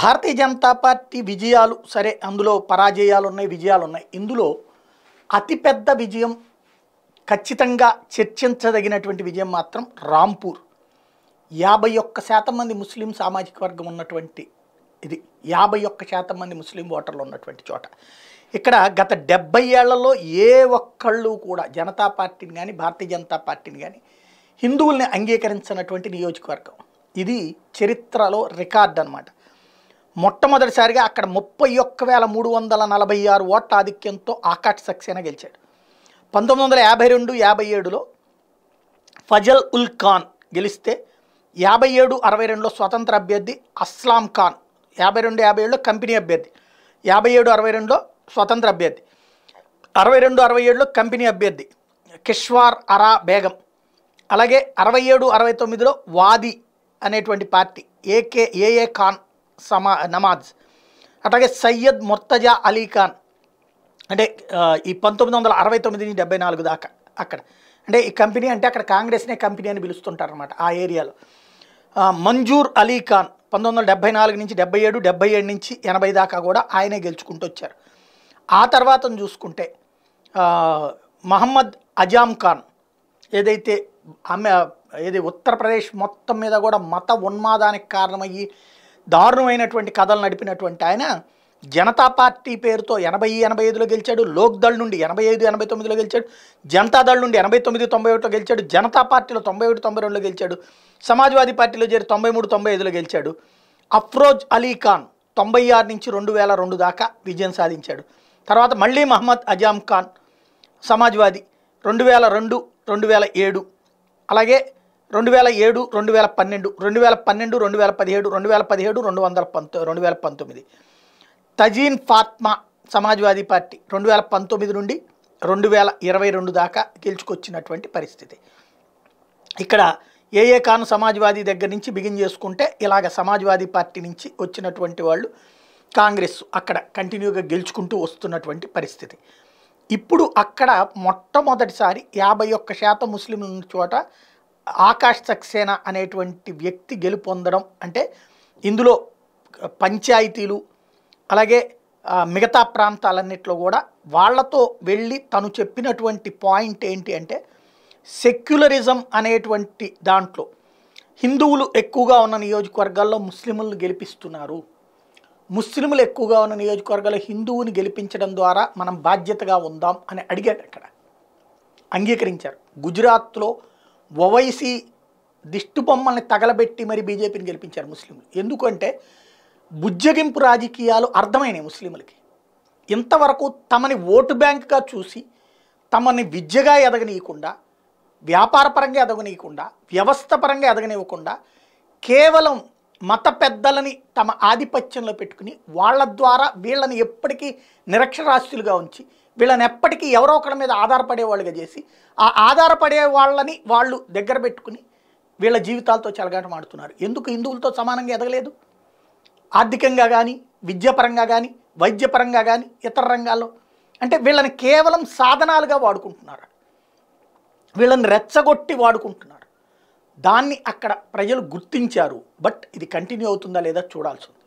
భారతీయ Janata party విజయాలు సరే అందులో పరాజయాలు ఉన్నాయి విజయాలు ఉన్నాయి ఇందులో అతిపెద్ద విజయం ఖచ్చితంగా చర్చించదగినటువంటి విజయం మాత్రం రాంపూర్ యాభై ఒక్క శాతం మంది ముస్లిం సామాజిక వర్గం ఉన్నటువంటి ఇది యాభై ఒక్క శాతం మంది ముస్లిం ఓటర్లు ఉన్నటువంటి చోట ఇక్కడ గత డెబ్బై ఏళ్లలో ఏ ఒక్కళ్ళు కూడా జనతా పార్టీని కానీ భారతీయ జనతా పార్టీని కానీ హిందువుల్ని అంగీకరించినటువంటి నియోజకవర్గం ఇది చరిత్రలో రికార్డ్ అనమాట మొట్టమొదటిసారిగా అక్కడ ముప్పై ఒక్క వేల మూడు వందల నలభై ఆరు ఓట్ల ఆధిక్యంతో ఆకాట్ సక్సేనా గెలిచాడు పంతొమ్మిది వందల యాభై రెండు యాభై ఏడులో ఫజల్ ఉల్ ఖాన్ గెలిస్తే యాభై ఏడు అరవై రెండులో స్వతంత్ర అభ్యర్థి అస్లాం ఖాన్ యాభై రెండు యాభై ఏడులో కంపెనీ అభ్యర్థి యాభై ఏడు అరవై రెండులో స్వతంత్ర అభ్యర్థి అరవై రెండు అరవై ఏడులో కంపెనీ అభ్యర్థి కిష్వార్ అరా బేగం అలాగే అరవై ఏడు అరవై తొమ్మిదిలో వాది అనేటువంటి పార్టీ ఏకే ఏఏ ఖాన్ సమా నమాజ్ అట్లాగే సయ్యద్ ముర్తజా అలీ ఖాన్ అంటే ఈ పంతొమ్మిది వందల అరవై తొమ్మిది డెబ్బై నాలుగు దాకా అక్కడ అంటే ఈ కంపెనీ అంటే అక్కడ కాంగ్రెస్నే కంపెనీ అని పిలుస్తుంటారనమాట ఆ ఏరియాలో మంజూర్ అలీ ఖాన్ పంతొమ్మిది వందల డెబ్బై నాలుగు నుంచి డెబ్బై ఏడు డెబ్బై ఏడు నుంచి ఎనభై దాకా కూడా ఆయనే గెలుచుకుంటూ వచ్చారు ఆ తర్వాత చూసుకుంటే మహమ్మద్ అజాం ఖాన్ ఏదైతే ఆమె ఏది ఉత్తరప్రదేశ్ మొత్తం మీద కూడా మత ఉన్మాదానికి కారణమయ్యి దారుణమైనటువంటి కథలు నడిపినటువంటి ఆయన జనతా పార్టీ పేరుతో ఎనభై ఎనభై ఐదులో గెలిచాడు లోక్దళ్ నుండి ఎనభై ఐదు ఎనభై తొమ్మిదిలో గెలిచాడు జనతాదళ్ నుండి ఎనభై తొమ్మిది తొంభై ఒకటిలో గెలిచాడు జనతా పార్టీలో తొంభై ఒకటి తొంభై రెండులో గెలిచాడు సమాజ్వాదీ పార్టీలో చేరి తొంభై మూడు తొంభై ఐదులో గెలిచాడు అఫ్రోజ్ అలీ ఖాన్ తొంభై ఆరు నుంచి రెండు వేల రెండు దాకా విజయం సాధించాడు తర్వాత మళ్ళీ మహమ్మద్ అజామ్ ఖాన్ సమాజ్వాది రెండు వేల రెండు రెండు వేల ఏడు అలాగే రెండు వేల ఏడు రెండు వేల పన్నెండు రెండు వేల పన్నెండు రెండు వేల పదిహేడు రెండు వేల పదిహేడు రెండు వందల పంతొ రెండు వేల పంతొమ్మిది తజీన్ ఫాత్మా సమాజ్వాదీ పార్టీ రెండు వేల పంతొమ్మిది నుండి రెండు వేల ఇరవై రెండు దాకా గెలుచుకొచ్చినటువంటి పరిస్థితి ఇక్కడ ఏఏ ఖాన్ సమాజ్వాదీ దగ్గర నుంచి బిగిన్ చేసుకుంటే ఇలాగ సమాజ్వాదీ పార్టీ నుంచి వచ్చినటువంటి వాళ్ళు కాంగ్రెస్ అక్కడ కంటిన్యూగా గెలుచుకుంటూ వస్తున్నటువంటి పరిస్థితి ఇప్పుడు అక్కడ మొట్టమొదటిసారి యాభై ఒక్క శాతం ముస్లింలు ఉన్న చోట ఆకాష్ సక్సేన అనేటువంటి వ్యక్తి గెలుపొందడం అంటే ఇందులో పంచాయతీలు అలాగే మిగతా ప్రాంతాలన్నింటిలో కూడా వాళ్లతో వెళ్ళి తను చెప్పినటువంటి పాయింట్ ఏంటి అంటే సెక్యులరిజం అనేటువంటి దాంట్లో హిందువులు ఎక్కువగా ఉన్న నియోజకవర్గాల్లో ముస్లింలను గెలిపిస్తున్నారు ముస్లింలు ఎక్కువగా ఉన్న నియోజకవర్గాల్లో హిందువుని గెలిపించడం ద్వారా మనం బాధ్యతగా ఉందాం అని అడిగాడు అక్కడ అంగీకరించారు గుజరాత్లో ఓవైసీ దిష్టి బొమ్మల్ని తగలబెట్టి మరి బీజేపీని గెలిపించారు ముస్లింలు ఎందుకంటే బుజ్జగింపు రాజకీయాలు అర్థమైనాయి ముస్లింలకి ఇంతవరకు తమని ఓటు బ్యాంక్గా చూసి తమని విద్యగా ఎదగనీయకుండా వ్యాపారపరంగా ఎదగనీయకుండా వ్యవస్థపరంగా ఎదగనివ్వకుండా కేవలం మత పెద్దలని తమ ఆధిపత్యంలో పెట్టుకుని వాళ్ళ ద్వారా వీళ్ళని ఎప్పటికీ నిరక్షరాస్యులుగా ఉంచి వీళ్ళని ఎప్పటికీ ఎవరో ఒకరి మీద ఆధారపడే వాళ్ళుగా చేసి ఆ ఆధారపడే వాళ్ళని వాళ్ళు దగ్గర పెట్టుకుని వీళ్ళ జీవితాలతో చెలగాటమాడుతున్నారు ఎందుకు హిందువులతో సమానంగా ఎదగలేదు ఆర్థికంగా కానీ విద్యాపరంగా కానీ వైద్యపరంగా కానీ ఇతర రంగాల్లో అంటే వీళ్ళని కేవలం సాధనాలుగా వాడుకుంటున్నారు వీళ్ళని రెచ్చగొట్టి వాడుకుంటున్నారు దాన్ని అక్కడ ప్రజలు గుర్తించారు బట్ ఇది కంటిన్యూ అవుతుందా లేదా చూడాల్సి ఉంది